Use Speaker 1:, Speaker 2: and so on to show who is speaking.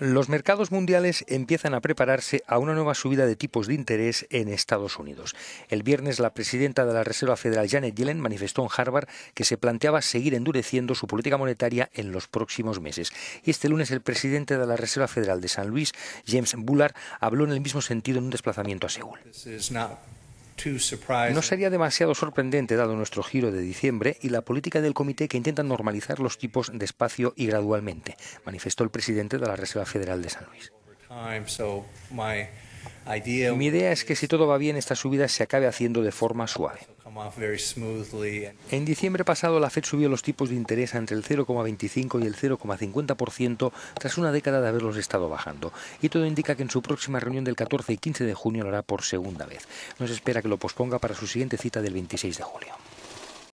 Speaker 1: Los mercados mundiales empiezan a prepararse a una nueva subida de tipos de interés en Estados Unidos. El viernes la presidenta de la Reserva Federal Janet Yellen manifestó en Harvard que se planteaba seguir endureciendo su política monetaria en los próximos meses. Y este lunes el presidente de la Reserva Federal de San Luis, James Bullard, habló en el mismo sentido en un desplazamiento a Seúl. No sería demasiado sorprendente dado nuestro giro de diciembre y la política del comité que intenta normalizar los tipos despacio y gradualmente, manifestó el presidente de la Reserva Federal de San Luis mi idea es que si todo va bien, esta subida se acabe haciendo de forma suave. En diciembre pasado, la Fed subió los tipos de interés entre el 0,25 y el 0,50% tras una década de haberlos estado bajando. Y todo indica que en su próxima reunión del 14 y 15 de junio lo hará por segunda vez. No se espera que lo posponga para su siguiente cita del 26 de julio.